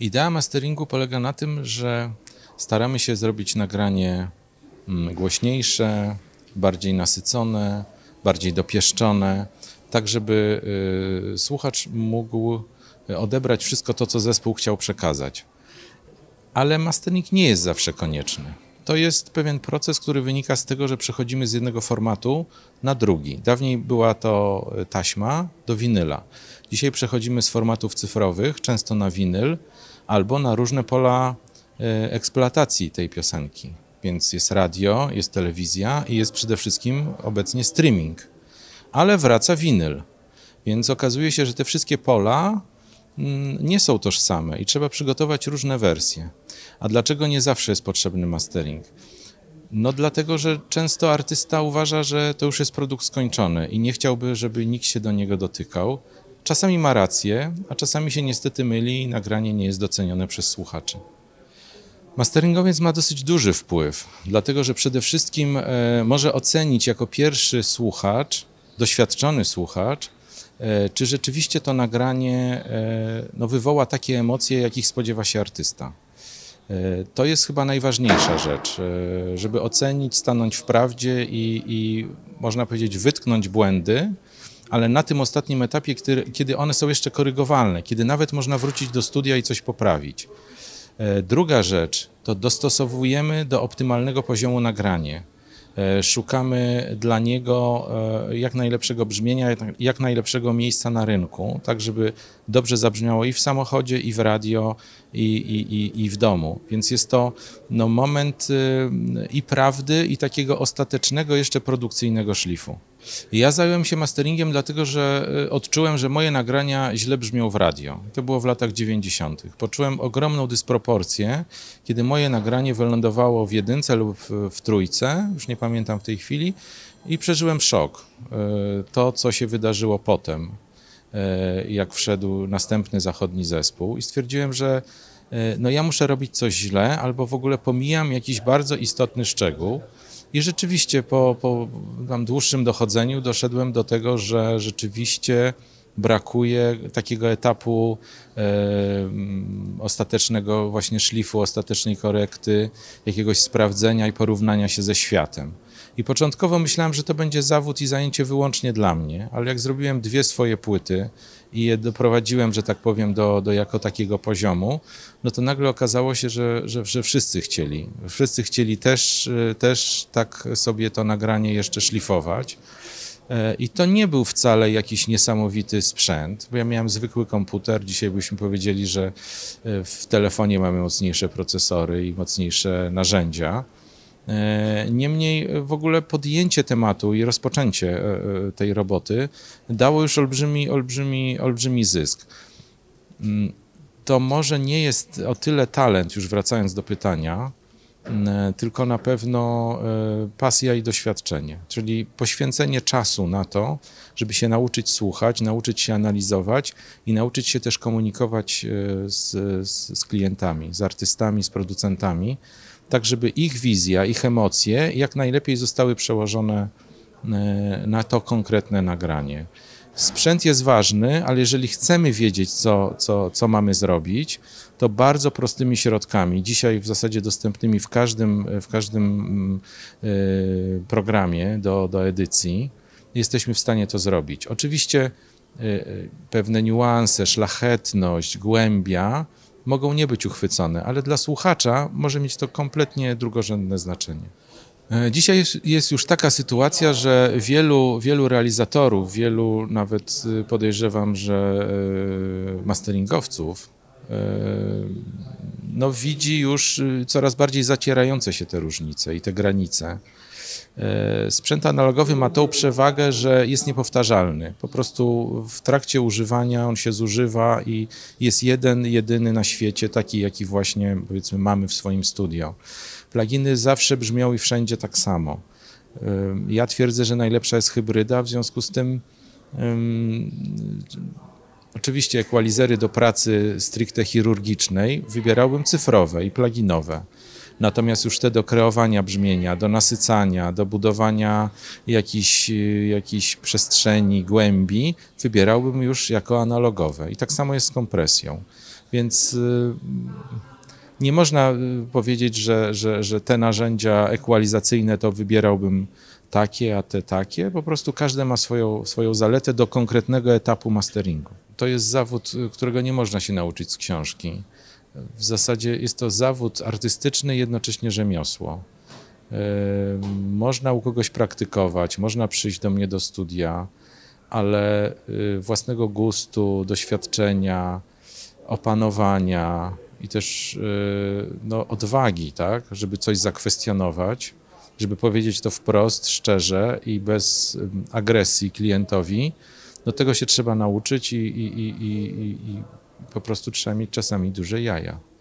Idea masteringu polega na tym, że staramy się zrobić nagranie mm, głośniejsze, bardziej nasycone, bardziej dopieszczone, tak żeby y, słuchacz mógł y, odebrać wszystko to, co zespół chciał przekazać. Ale mastering nie jest zawsze konieczny to jest pewien proces, który wynika z tego, że przechodzimy z jednego formatu na drugi. Dawniej była to e, taśma do winyla. Dzisiaj przechodzimy z formatów cyfrowych, często na winyl, albo na różne pola e, eksploatacji tej piosenki. Więc jest radio, jest telewizja i jest przede wszystkim obecnie streaming. Ale wraca winyl. Więc okazuje się, że te wszystkie pola Mm, nie są tożsame i trzeba przygotować różne wersje. A dlaczego nie zawsze jest potrzebny mastering? No dlatego, że często artysta uważa, że to już jest produkt skończony i nie chciałby, żeby nikt się do niego dotykał. Czasami ma rację, a czasami się niestety myli i nagranie nie jest docenione przez słuchaczy. Masteringowiec ma dosyć duży wpływ, dlatego że przede wszystkim e, może ocenić jako pierwszy słuchacz, doświadczony słuchacz, E, czy rzeczywiście to nagranie e, no, wywoła takie emocje, jakich spodziewa się artysta. E, to jest chyba najważniejsza rzecz, żeby ocenić, stanąć w prawdzie i, i można powiedzieć, wytknąć błędy, ale na tym ostatnim etapie, kiedy one są jeszcze korygowalne, kiedy nawet można wrócić do studia i coś poprawić. Druga rzecz to dostosowujemy do optymalnego poziomu nagranie. E, szukamy dla niego e, jak najlepszego brzmienia, jak najlepszego miejsca na rynku, tak żeby dobrze zabrzmiało i w samochodzie, i w radio, i, i, i, i w domu. Więc jest to no, moment y, i prawdy, i takiego ostatecznego, jeszcze produkcyjnego szlifu. Ja zająłem się masteringiem, dlatego że y, odczułem, że moje nagrania źle brzmią w radio. To było w latach 90. Poczułem ogromną dysproporcję kiedy moje nagranie wylądowało w jedynce lub w trójce, już nie pamiętam w tej chwili, i przeżyłem szok. E, to, co się wydarzyło potem, e, jak wszedł następny zachodni zespół, i stwierdziłem, że e, no ja muszę robić coś źle, albo w ogóle pomijam jakiś bardzo istotny szczegół. I rzeczywiście po, po tam dłuższym dochodzeniu doszedłem do tego, że rzeczywiście brakuje takiego etapu ostatecznego właśnie szlifu, ostatecznej korekty, jakiegoś sprawdzenia i porównania się ze światem. I początkowo myślałem, że to będzie zawód i zajęcie wyłącznie dla mnie, ale jak zrobiłem dwie swoje płyty i je doprowadziłem, że tak powiem, do, do jako takiego poziomu, no to nagle okazało się, że, że, że wszyscy chcieli. Wszyscy chcieli też, też tak sobie to nagranie jeszcze szlifować. E, I to nie był wcale jakiś niesamowity sprzęt, bo ja miałem zwykły komputer. Dzisiaj byśmy powiedzieli, że e, w telefonie mamy mocniejsze procesory i mocniejsze narzędzia. E, niemniej w ogóle podjęcie tematu i rozpoczęcie tej roboty dało już olbrzymi, olbrzymi, olbrzymi zysk. Mm, to może nie jest o tyle talent, już wracając do pytania, E, tylko na pewno e, pasja i doświadczenie, czyli poświęcenie czasu na to, żeby się nauczyć słuchać, nauczyć się analizować i nauczyć się też komunikować e, z, z, z klientami, z artystami, z producentami, tak żeby ich wizja, ich emocje jak najlepiej zostały przełożone na to konkretne nagranie. Sprzęt jest ważny, ale jeżeli chcemy wiedzieć, co, co, co mamy zrobić, to bardzo prostymi środkami, dzisiaj w zasadzie dostępnymi w każdym, w każdym mm, y, programie do, do edycji, jesteśmy w stanie to zrobić. Oczywiście y, y, pewne niuanse, szlachetność, głębia mogą nie być uchwycone, ale dla słuchacza może mieć to kompletnie drugorzędne znaczenie. E, dzisiaj jest, już taka sytuacja, że wielu, wielu realizatorów, wielu nawet y, podejrzewam, że y, masteringowców y, no widzi już coraz bardziej zacierające się te różnice i te granice. E, sprzęt analogowy ma tą przewagę, że jest niepowtarzalny. Po prostu w trakcie używania on się zużywa i jest jeden, jedyny na świecie, taki jaki właśnie powiedzmy mamy w swoim studio. Pluginy zawsze brzmią i wszędzie tak samo. E, ja twierdzę, że najlepsza jest hybryda, w związku z tym um, oczywiście ekwalizery do pracy stricte chirurgicznej wybierałbym cyfrowe i pluginowe. Natomiast już te do kreowania brzmienia, do nasycania, do budowania jakiejś y, przestrzeni, głębi, wybierałbym już jako analogowe. I tak samo jest z kompresją. Więc y, nie można y, powiedzieć, że, że, że te narzędzia ekwalizacyjne to wybierałbym takie, a te takie. Po prostu każde ma swoją, swoją zaletę do konkretnego etapu masteringu. To jest zawód, którego nie można się nauczyć z książki w zasadzie jest to zawód artystyczny, jednocześnie rzemiosło. E, można u kogoś praktykować, można przyjść do mnie do studia, ale y, własnego gustu, doświadczenia, opanowania i też y, no, odwagi, tak, żeby coś zakwestionować, żeby powiedzieć to wprost, szczerze i bez y, agresji klientowi, no tego się trzeba nauczyć i, i, i, i po prostu trzeba mieć czasami duże jaja.